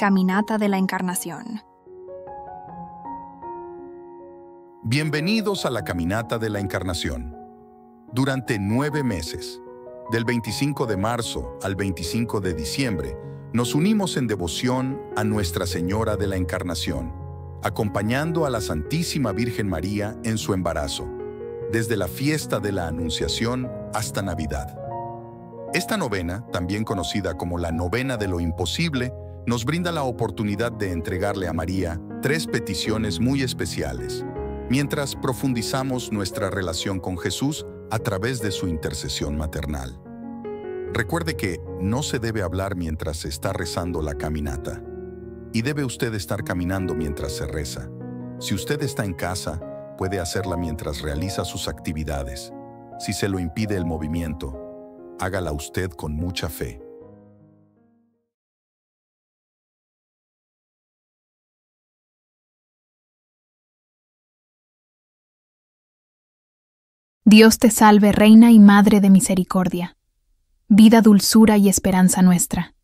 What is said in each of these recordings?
Caminata de la Encarnación. Bienvenidos a la Caminata de la Encarnación. Durante nueve meses, del 25 de marzo al 25 de diciembre, nos unimos en devoción a Nuestra Señora de la Encarnación, acompañando a la Santísima Virgen María en su embarazo, desde la fiesta de la Anunciación hasta Navidad. Esta novena, también conocida como la novena de lo imposible, nos brinda la oportunidad de entregarle a María tres peticiones muy especiales, mientras profundizamos nuestra relación con Jesús a través de su intercesión maternal. Recuerde que no se debe hablar mientras se está rezando la caminata, y debe usted estar caminando mientras se reza. Si usted está en casa, puede hacerla mientras realiza sus actividades. Si se lo impide el movimiento, hágala usted con mucha fe. Dios te salve, Reina y Madre de Misericordia, vida, dulzura y esperanza nuestra.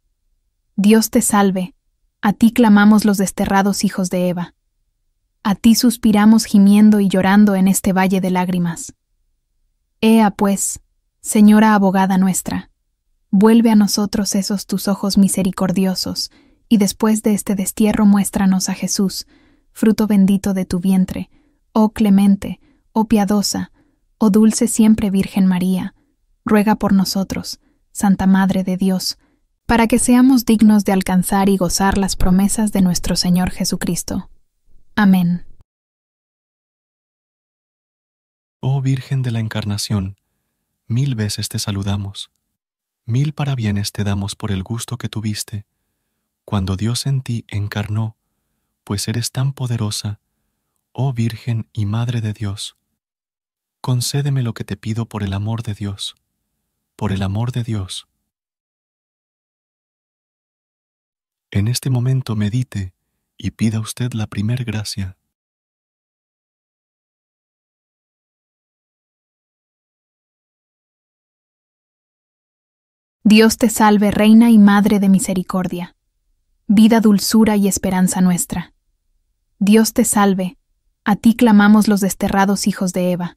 Dios te salve, a ti clamamos los desterrados hijos de Eva. A ti suspiramos gimiendo y llorando en este valle de lágrimas. Ea, pues, Señora abogada nuestra, vuelve a nosotros esos tus ojos misericordiosos, y después de este destierro muéstranos a Jesús, fruto bendito de tu vientre, oh clemente, oh piadosa, Oh dulce siempre Virgen María, ruega por nosotros, Santa Madre de Dios, para que seamos dignos de alcanzar y gozar las promesas de nuestro Señor Jesucristo. Amén. Oh Virgen de la Encarnación, mil veces te saludamos, mil parabienes te damos por el gusto que tuviste, cuando Dios en ti encarnó, pues eres tan poderosa, oh Virgen y Madre de Dios concédeme lo que te pido por el amor de Dios, por el amor de Dios. En este momento medite y pida usted la primer gracia. Dios te salve, Reina y Madre de Misericordia, vida, dulzura y esperanza nuestra. Dios te salve, a ti clamamos los desterrados hijos de Eva.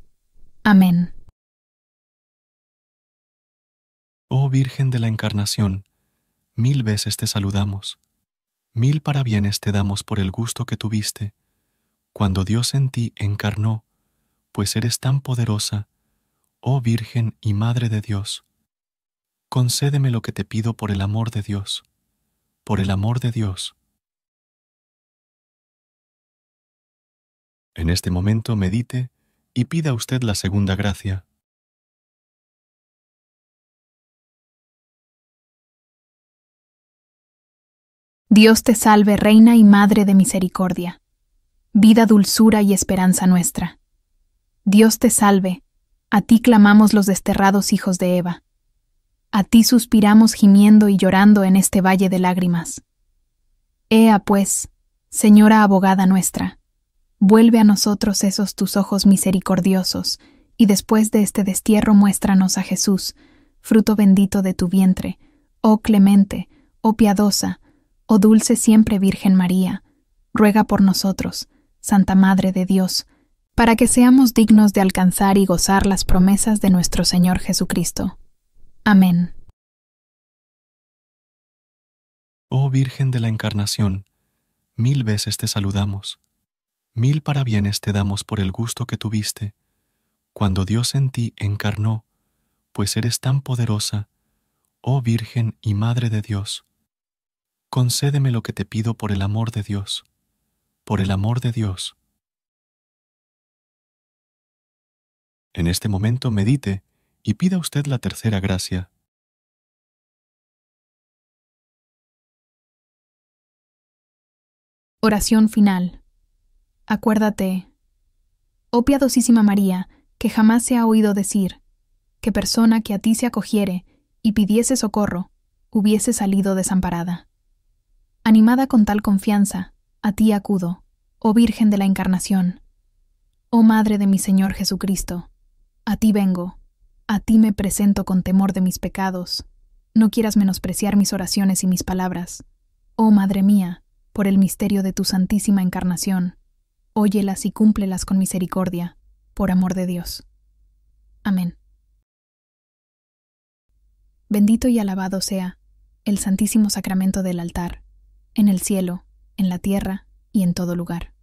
Amén. Oh Virgen de la Encarnación, mil veces te saludamos, mil parabienes te damos por el gusto que tuviste, cuando Dios en ti encarnó, pues eres tan poderosa, oh Virgen y Madre de Dios. Concédeme lo que te pido por el amor de Dios, por el amor de Dios. En este momento medite y pida usted la segunda gracia. Dios te salve, Reina y Madre de Misericordia, vida, dulzura y esperanza nuestra. Dios te salve, a ti clamamos los desterrados hijos de Eva. A ti suspiramos gimiendo y llorando en este valle de lágrimas. Ea, pues, Señora abogada nuestra, Vuelve a nosotros esos tus ojos misericordiosos, y después de este destierro muéstranos a Jesús, fruto bendito de tu vientre, oh clemente, oh piadosa, oh dulce siempre Virgen María, ruega por nosotros, Santa Madre de Dios, para que seamos dignos de alcanzar y gozar las promesas de nuestro Señor Jesucristo. Amén. Oh Virgen de la Encarnación, mil veces te saludamos Mil parabienes te damos por el gusto que tuviste cuando Dios en ti encarnó, pues eres tan poderosa, oh Virgen y Madre de Dios. Concédeme lo que te pido por el amor de Dios, por el amor de Dios. En este momento medite y pida usted la tercera gracia. Oración final. Acuérdate, oh piadosísima María, que jamás se ha oído decir, que persona que a ti se acogiere y pidiese socorro, hubiese salido desamparada. Animada con tal confianza, a ti acudo, oh Virgen de la Encarnación. Oh Madre de mi Señor Jesucristo, a ti vengo, a ti me presento con temor de mis pecados. No quieras menospreciar mis oraciones y mis palabras. Oh Madre mía, por el misterio de tu Santísima Encarnación, óyelas y cúmplelas con misericordia, por amor de Dios. Amén. Bendito y alabado sea el Santísimo Sacramento del altar, en el cielo, en la tierra y en todo lugar.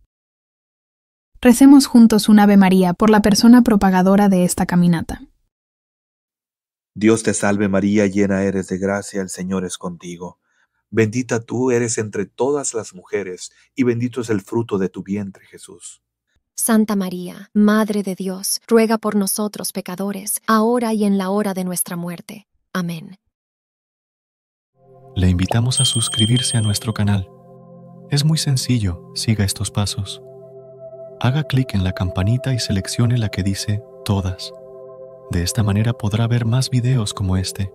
Recemos juntos un Ave María por la persona propagadora de esta caminata. Dios te salve María, llena eres de gracia, el Señor es contigo. Bendita tú eres entre todas las mujeres, y bendito es el fruto de tu vientre, Jesús. Santa María, Madre de Dios, ruega por nosotros pecadores, ahora y en la hora de nuestra muerte. Amén. Le invitamos a suscribirse a nuestro canal. Es muy sencillo, siga estos pasos. Haga clic en la campanita y seleccione la que dice Todas. De esta manera podrá ver más videos como este.